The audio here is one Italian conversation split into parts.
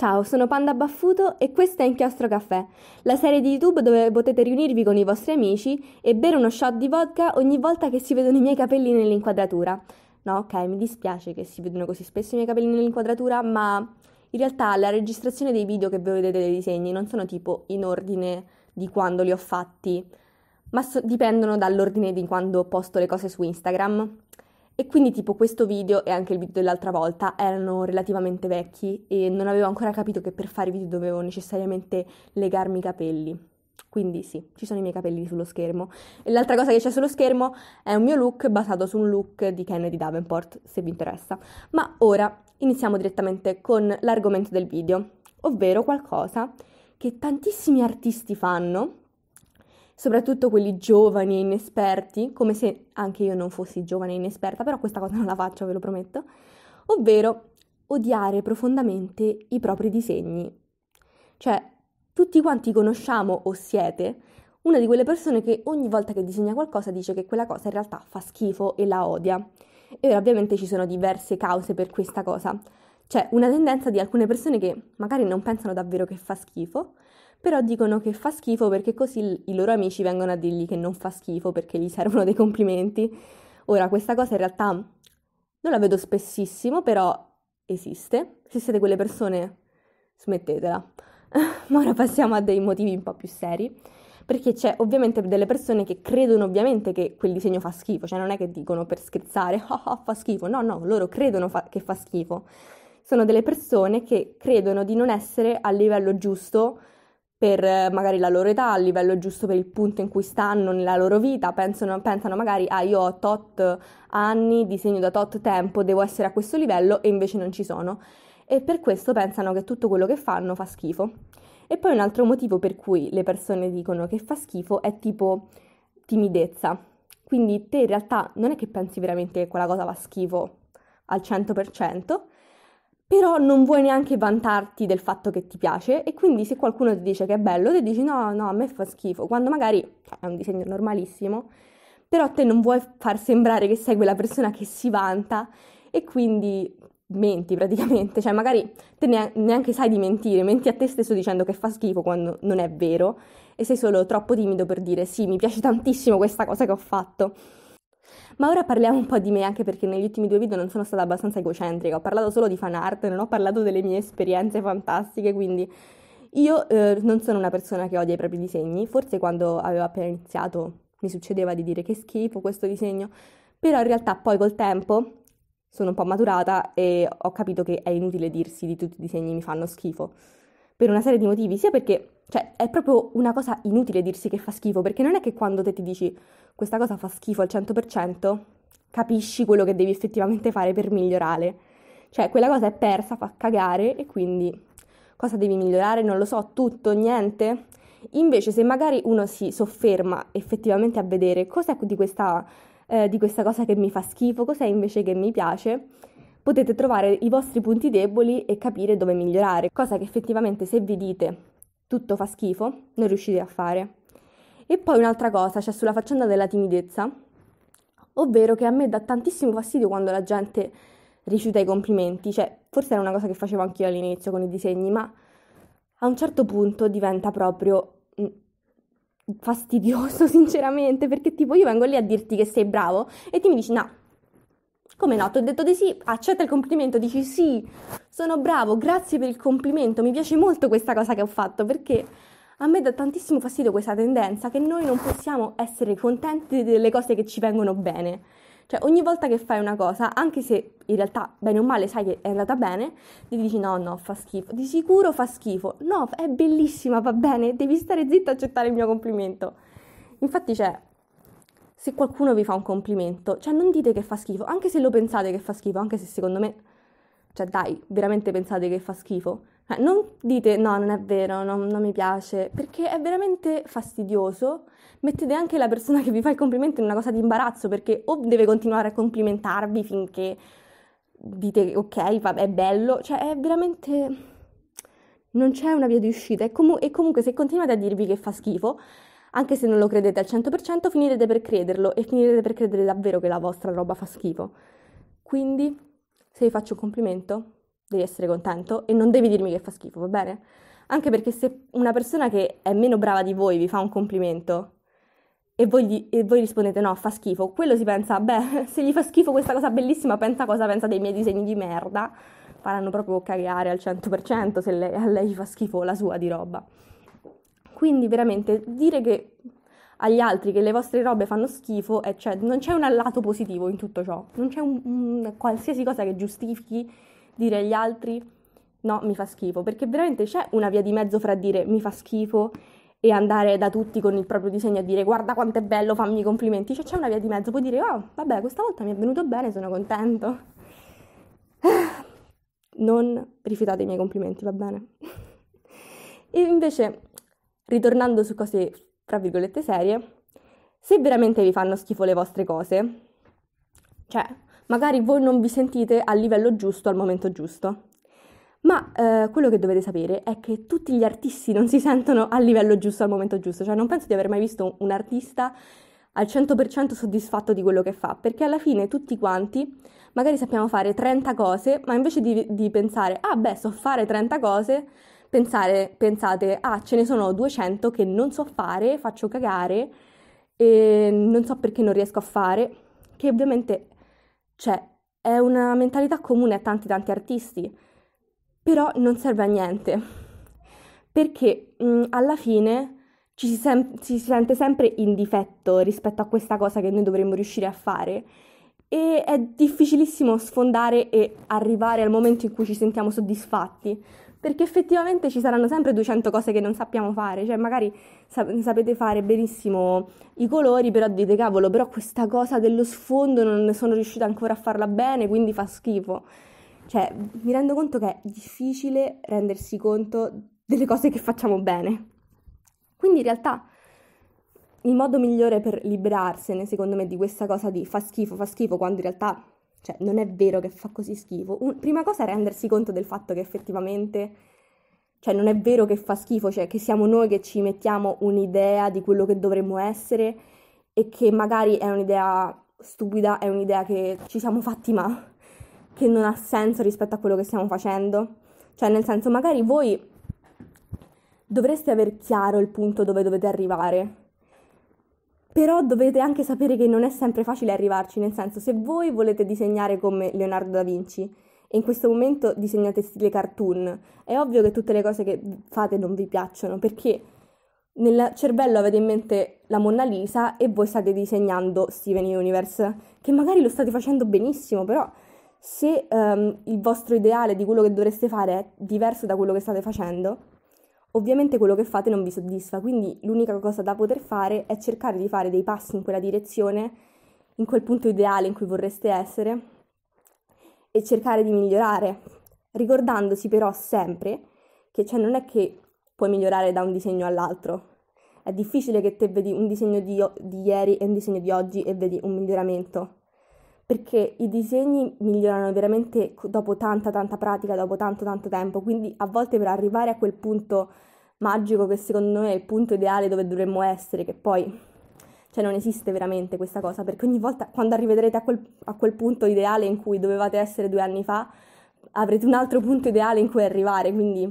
Ciao, sono Panda Baffuto e questa è Inchiostro Caffè, la serie di YouTube dove potete riunirvi con i vostri amici e bere uno shot di vodka ogni volta che si vedono i miei capelli nell'inquadratura. No, ok, mi dispiace che si vedono così spesso i miei capelli nell'inquadratura, ma in realtà la registrazione dei video che voi vedete dei disegni non sono tipo in ordine di quando li ho fatti, ma so- dipendono dall'ordine di quando posto le cose su Instagram. E quindi tipo questo video e anche il video dell'altra volta erano relativamente vecchi e non avevo ancora capito che per fare video dovevo necessariamente legarmi i capelli. Quindi sì, ci sono i miei capelli sullo schermo. E l'altra cosa che c'è sullo schermo è un mio look basato su un look di Kennedy Davenport, se vi interessa. Ma ora iniziamo direttamente con l'argomento del video, ovvero qualcosa che tantissimi artisti fanno soprattutto quelli giovani e inesperti, come se anche io non fossi giovane e inesperta, però questa cosa non la faccio, ve lo prometto, ovvero odiare profondamente i propri disegni. Cioè, tutti quanti conosciamo o siete una di quelle persone che ogni volta che disegna qualcosa dice che quella cosa in realtà fa schifo e la odia. E ora ovviamente ci sono diverse cause per questa cosa. C'è una tendenza di alcune persone che magari non pensano davvero che fa schifo, però dicono che fa schifo perché così i loro amici vengono a dirgli che non fa schifo perché gli servono dei complimenti. Ora, questa cosa in realtà non la vedo spessissimo, però esiste. Se siete quelle persone, smettetela. Ma ora passiamo a dei motivi un po' più seri, perché c'è ovviamente delle persone che credono ovviamente che quel disegno fa schifo, cioè non è che dicono per scherzare, oh, oh fa schifo, no, no, loro credono fa- che fa schifo. Sono delle persone che credono di non essere al livello giusto per eh, magari la loro età, a livello giusto per il punto in cui stanno nella loro vita, pensano, pensano, magari ah io ho tot anni, disegno da tot tempo, devo essere a questo livello e invece non ci sono e per questo pensano che tutto quello che fanno fa schifo. E poi un altro motivo per cui le persone dicono che fa schifo è tipo timidezza. Quindi te in realtà non è che pensi veramente che quella cosa fa schifo al 100%, però non vuoi neanche vantarti del fatto che ti piace e quindi se qualcuno ti dice che è bello, te dici no, no, a me fa schifo, quando magari cioè, è un disegno normalissimo, però te non vuoi far sembrare che sei quella persona che si vanta e quindi menti praticamente, cioè magari te neanche sai di mentire, menti a te stesso dicendo che fa schifo quando non è vero e sei solo troppo timido per dire sì, mi piace tantissimo questa cosa che ho fatto ma ora parliamo un po' di me, anche perché negli ultimi due video non sono stata abbastanza egocentrica, ho parlato solo di fan art, non ho parlato delle mie esperienze fantastiche, quindi io eh, non sono una persona che odia i propri disegni, forse quando avevo appena iniziato mi succedeva di dire che schifo questo disegno, però in realtà poi col tempo sono un po' maturata e ho capito che è inutile dirsi di tutti i disegni mi fanno schifo, per una serie di motivi, sia perché cioè, è proprio una cosa inutile dirsi che fa schifo, perché non è che quando te ti dici questa cosa fa schifo al 100%, capisci quello che devi effettivamente fare per migliorare. Cioè, quella cosa è persa, fa cagare e quindi cosa devi migliorare? Non lo so, tutto, niente. Invece, se magari uno si sofferma effettivamente a vedere cos'è di questa, eh, di questa cosa che mi fa schifo, cos'è invece che mi piace, potete trovare i vostri punti deboli e capire dove migliorare, cosa che effettivamente se vi dite tutto fa schifo, non riuscite a fare. E poi un'altra cosa, c'è cioè sulla faccenda della timidezza, ovvero che a me dà tantissimo fastidio quando la gente rifiuta i complimenti, cioè forse era una cosa che facevo anch'io all'inizio con i disegni, ma a un certo punto diventa proprio mm, fastidioso sinceramente, perché tipo io vengo lì a dirti che sei bravo e ti mi dici no, come no, ti ho detto di sì, accetta il complimento, dici sì, sono bravo, grazie per il complimento, mi piace molto questa cosa che ho fatto perché a me dà tantissimo fastidio questa tendenza che noi non possiamo essere contenti delle cose che ci vengono bene. Cioè, ogni volta che fai una cosa, anche se in realtà bene o male sai che è andata bene, ti dici no, no, fa schifo. Di sicuro fa schifo. No, è bellissima, va bene, devi stare zitto e accettare il mio complimento. Infatti c'è cioè, se qualcuno vi fa un complimento, cioè non dite che fa schifo, anche se lo pensate che fa schifo, anche se secondo me, cioè dai, veramente pensate che fa schifo, eh, non dite no, non è vero, no, non mi piace, perché è veramente fastidioso, mettete anche la persona che vi fa il complimento in una cosa di imbarazzo, perché o deve continuare a complimentarvi finché dite ok, vabbè, è bello, cioè è veramente... Non c'è una via di uscita e, com- e comunque se continuate a dirvi che fa schifo, anche se non lo credete al 100%, finirete per crederlo e finirete per credere davvero che la vostra roba fa schifo. Quindi, se vi faccio un complimento, devi essere contento e non devi dirmi che fa schifo, va bene? Anche perché se una persona che è meno brava di voi vi fa un complimento e voi, gli, e voi rispondete no, fa schifo, quello si pensa, beh, se gli fa schifo questa cosa bellissima, pensa cosa pensa dei miei disegni di merda. Faranno proprio cagare al 100% se lei, a lei gli fa schifo la sua di roba. Quindi veramente dire che agli altri che le vostre robe fanno schifo, eh, cioè, non c'è un lato positivo in tutto ciò, non c'è un, un, qualsiasi cosa che giustifichi dire agli altri no, mi fa schifo, perché veramente c'è una via di mezzo fra dire mi fa schifo e andare da tutti con il proprio disegno a dire guarda quanto è bello, fammi i complimenti, cioè c'è una via di mezzo, puoi dire oh, vabbè, questa volta mi è venuto bene, sono contento. Non rifiutate i miei complimenti, va bene? e invece ritornando su cose, fra virgolette, serie, se veramente vi fanno schifo le vostre cose, cioè, magari voi non vi sentite al livello giusto al momento giusto. Ma eh, quello che dovete sapere è che tutti gli artisti non si sentono al livello giusto al momento giusto, cioè non penso di aver mai visto un artista al 100% soddisfatto di quello che fa, perché alla fine tutti quanti magari sappiamo fare 30 cose, ma invece di, di pensare, ah beh, so fare 30 cose, pensare, pensate, ah, ce ne sono 200 che non so fare, faccio cagare e non so perché non riesco a fare, che ovviamente cioè, è una mentalità comune a tanti tanti artisti, però non serve a niente, perché mh, mhmm, alla fine ci si, sem- ci si sente sempre in difetto rispetto a questa cosa che noi dovremmo riuscire a fare e è difficilissimo sfondare e arrivare al momento in cui ci sentiamo soddisfatti, perché effettivamente ci saranno sempre 200 cose che non sappiamo fare, cioè magari sap- sapete fare benissimo i colori, però dite cavolo, però questa cosa dello sfondo non sono riuscita ancora a farla bene, quindi fa schifo. Cioè, mi rendo conto che è difficile rendersi conto delle cose che facciamo bene. Quindi in realtà il modo migliore per liberarsene, secondo me, di questa cosa di fa schifo, fa schifo, quando in realtà cioè, non è vero che fa così schifo. Un, prima cosa è rendersi conto del fatto che effettivamente, cioè, non è vero che fa schifo, cioè che siamo noi che ci mettiamo un'idea di quello che dovremmo essere e che magari è un'idea stupida, è un'idea che ci siamo fatti ma che non ha senso rispetto a quello che stiamo facendo. Cioè, nel senso, magari voi dovreste aver chiaro il punto dove dovete arrivare però dovete anche sapere che non è sempre facile arrivarci, nel senso se voi volete disegnare come Leonardo da Vinci e in questo momento disegnate stile cartoon, è ovvio che tutte le cose che fate non vi piacciono perché nel cervello avete in mente la Mona Lisa e voi state disegnando Steven Universe, che magari lo state facendo benissimo, però se um, il vostro ideale di quello che dovreste fare è diverso da quello che state facendo, Ovviamente quello che fate non vi soddisfa, quindi l'unica cosa da poter fare è cercare di fare dei passi in quella direzione, in quel punto ideale in cui vorreste essere e cercare di migliorare, ricordandosi però sempre che cioè, non è che puoi migliorare da un disegno all'altro. È difficile che te vedi un disegno di, di ieri e un disegno di oggi e vedi un miglioramento perché i disegni migliorano veramente dopo tanta tanta pratica, dopo tanto tanto tempo, quindi a volte per arrivare a quel punto magico che secondo me è il punto ideale dove dovremmo essere, che poi cioè non esiste veramente questa cosa, perché ogni volta quando arriverete a quel, a quel punto ideale in cui dovevate essere due anni fa, avrete un altro punto ideale in cui arrivare, quindi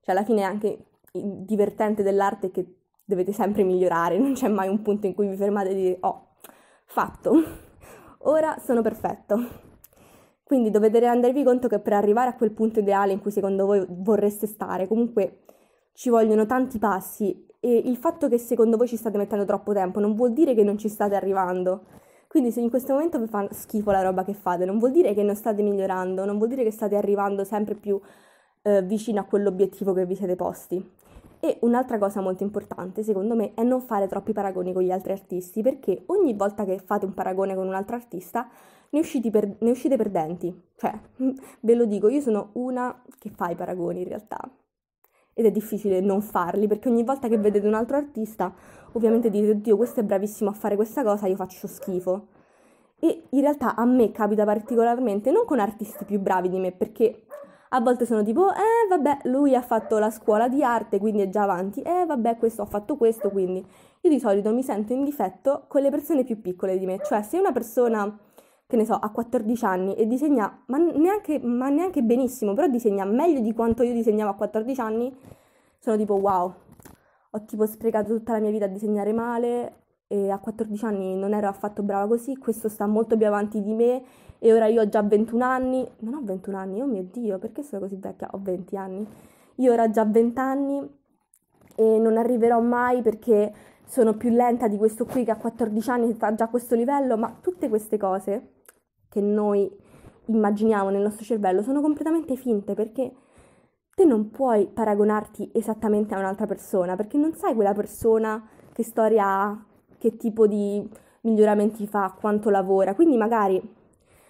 cioè alla fine è anche divertente dell'arte che dovete sempre migliorare, non c'è mai un punto in cui vi fermate e dite oh, fatto. Ora sono perfetto. Quindi dovete rendervi conto che per arrivare a quel punto ideale in cui secondo voi vorreste stare, comunque ci vogliono tanti passi e il fatto che secondo voi ci state mettendo troppo tempo non vuol dire che non ci state arrivando. Quindi se in questo momento vi fa schifo la roba che fate, non vuol dire che non state migliorando, non vuol dire che state arrivando sempre più eh, vicino a quell'obiettivo che vi siete posti. E un'altra cosa molto importante, secondo me, è non fare troppi paragoni con gli altri artisti, perché ogni volta che fate un paragone con un altro artista, ne, per, ne uscite perdenti. Cioè, ve lo dico, io sono una che fa i paragoni in realtà. Ed è difficile non farli, perché ogni volta che vedete un altro artista, ovviamente dite, oddio, questo è bravissimo a fare questa cosa, io faccio schifo. E in realtà a me capita particolarmente non con artisti più bravi di me, perché a volte sono tipo, eh vabbè, lui ha fatto la scuola di arte, quindi è già avanti, eh vabbè, questo ha fatto questo, quindi io di solito mi sento in difetto con le persone più piccole di me, cioè se una persona, che ne so, ha 14 anni e disegna, ma neanche, ma neanche benissimo, però disegna meglio di quanto io disegnavo a 14 anni, sono tipo, wow, ho tipo sprecato tutta la mia vita a disegnare male, e a 14 anni non ero affatto brava così, questo sta molto più avanti di me e ora io ho già 21 anni, non ho 21 anni, oh mio Dio, perché sono così vecchia? Ho 20 anni, io ora ho già 20 anni e non arriverò mai perché sono più lenta di questo qui che a 14 anni sta già a questo livello, ma tutte queste cose che noi immaginiamo nel nostro cervello sono completamente finte perché te non puoi paragonarti esattamente a un'altra persona perché non sai quella persona che storia ha che tipo di miglioramenti fa, quanto lavora. Quindi magari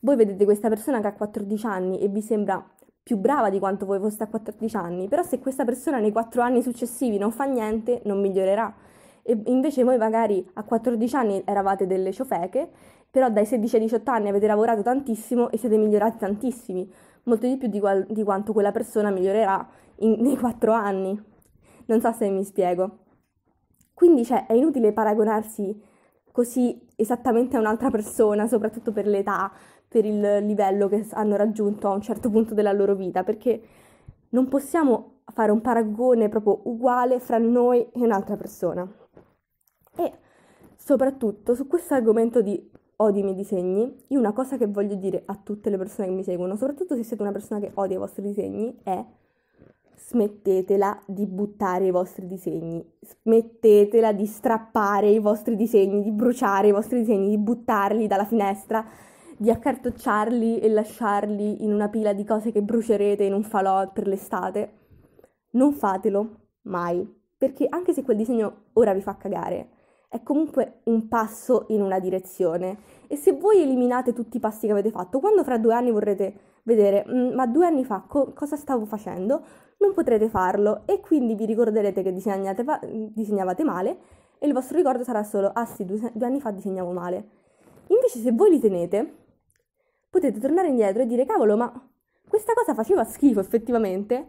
voi vedete questa persona che ha 14 anni e vi sembra più brava di quanto voi foste a 14 anni, però se questa persona nei 4 anni successivi non fa niente, non migliorerà. E invece voi magari a 14 anni eravate delle ciofeche, però dai 16 ai 18 anni avete lavorato tantissimo e siete migliorati tantissimi, molto di più di, qual- di quanto quella persona migliorerà in- nei 4 anni. Non so se mi spiego. Quindi cioè, è inutile paragonarsi così esattamente a un'altra persona, soprattutto per l'età, per il livello che hanno raggiunto a un certo punto della loro vita, perché non possiamo fare un paragone proprio uguale fra noi e un'altra persona. E soprattutto su questo argomento di odi i miei disegni, io una cosa che voglio dire a tutte le persone che mi seguono, soprattutto se siete una persona che odia i vostri disegni, è smettetela di buttare i vostri disegni, smettetela di strappare i vostri disegni, di bruciare i vostri disegni, di buttarli dalla finestra, di accartocciarli e lasciarli in una pila di cose che brucerete in un falò per l'estate. Non fatelo mai, perché anche se quel disegno ora vi fa cagare, è comunque un passo in una direzione. E se voi eliminate tutti i passi che avete fatto, quando fra due anni vorrete vedere, mm, ma due anni fa co- cosa stavo facendo? Non potrete farlo e quindi vi ricorderete che va- disegnavate male e il vostro ricordo sarà solo, ah sì, due, due anni fa disegnavo male. Invece se voi li tenete, potete tornare indietro e dire, cavolo, ma questa cosa faceva schifo effettivamente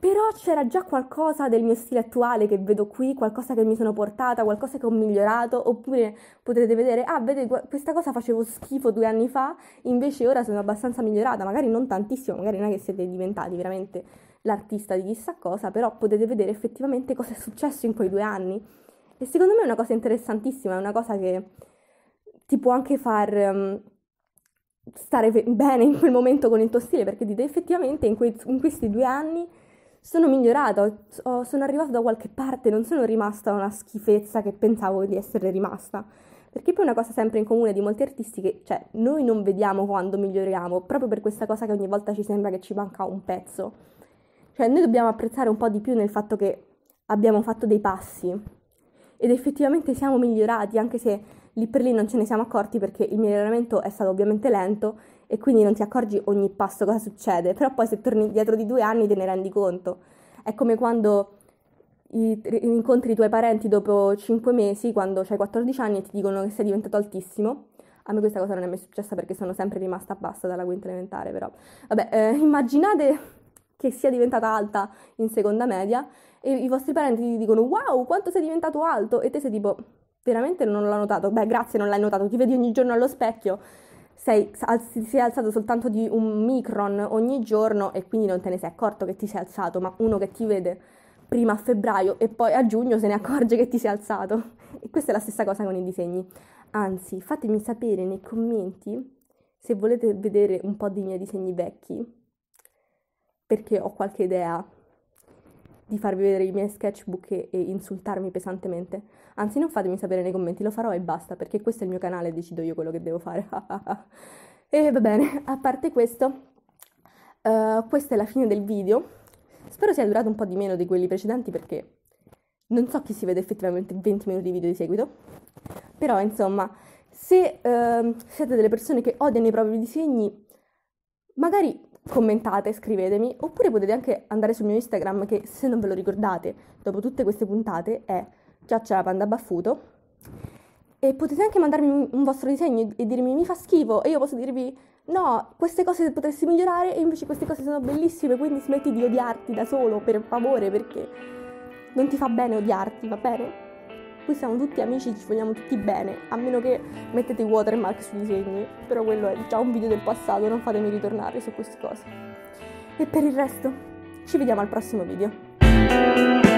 però c'era già qualcosa del mio stile attuale che vedo qui, qualcosa che mi sono portata, qualcosa che ho migliorato, oppure potrete vedere, ah, vedete, questa cosa facevo schifo due anni fa, invece ora sono abbastanza migliorata, magari non tantissimo, magari non è che siete diventati veramente l'artista di chissà cosa, però potete vedere effettivamente cosa è successo in quei due anni. E secondo me è una cosa interessantissima, è una cosa che ti può anche far um, stare bene in quel momento con il tuo stile, perché dite effettivamente in, que- in questi due anni sono migliorata, ho, sono arrivata da qualche parte, non sono rimasta una schifezza che pensavo di essere rimasta. Perché poi è una cosa sempre in comune di molti artisti che, cioè, noi non vediamo quando miglioriamo, proprio per questa cosa che ogni volta ci sembra che ci manca un pezzo. Cioè, noi dobbiamo apprezzare un po' di più nel fatto che abbiamo fatto dei passi ed effettivamente siamo migliorati, anche se lì per lì non ce ne siamo accorti perché il miglioramento è stato ovviamente lento e quindi non ti accorgi ogni passo cosa succede, però poi se torni dietro di due anni te ne rendi conto. È come quando i, incontri i tuoi parenti dopo cinque mesi, quando hai 14 anni e ti dicono che sei diventato altissimo. A me questa cosa non è mai successa perché sono sempre rimasta bassa dalla quinta elementare, però. Vabbè, eh, immaginate che sia diventata alta in seconda media e i vostri parenti ti dicono wow, quanto sei diventato alto! E te sei tipo, veramente non l'ho notato. Beh, grazie, non l'hai notato, ti vedi ogni giorno allo specchio sei, si sei alzato soltanto di un micron ogni giorno e quindi non te ne sei accorto che ti sei alzato, ma uno che ti vede prima a febbraio e poi a giugno se ne accorge che ti sei alzato. E questa è la stessa cosa con i disegni. Anzi, fatemi sapere nei commenti se volete vedere un po' dei miei disegni vecchi, perché ho qualche idea di farvi vedere i miei sketchbook e, e, insultarmi pesantemente. Anzi, non fatemi sapere nei commenti, lo farò e basta, perché questo è il mio canale e decido io quello che devo fare. e va bene, a parte questo, uh, questa è la fine del video. Spero sia durato un po' di meno di quelli precedenti perché non so chi si vede effettivamente 20 minuti di video di seguito. Però, insomma, se uh, siete delle persone che odiano i propri disegni, magari commentate, scrivetemi, oppure potete anche andare sul mio Instagram che se non ve lo ricordate, dopo tutte queste puntate è Giaccia Panda Baffuto e potete anche mandarmi un, un vostro disegno e dirmi mi fa schifo e io posso dirvi no, queste cose potresti migliorare e invece queste cose sono bellissime, quindi smetti di odiarti da solo per favore perché non ti fa bene odiarti, va bene? Qui siamo tutti amici, ci vogliamo tutti bene, a meno che mettete watermark sui disegni, però quello è già un video del passato, non fatemi ritornare su queste cose. E per il resto, ci vediamo al prossimo video.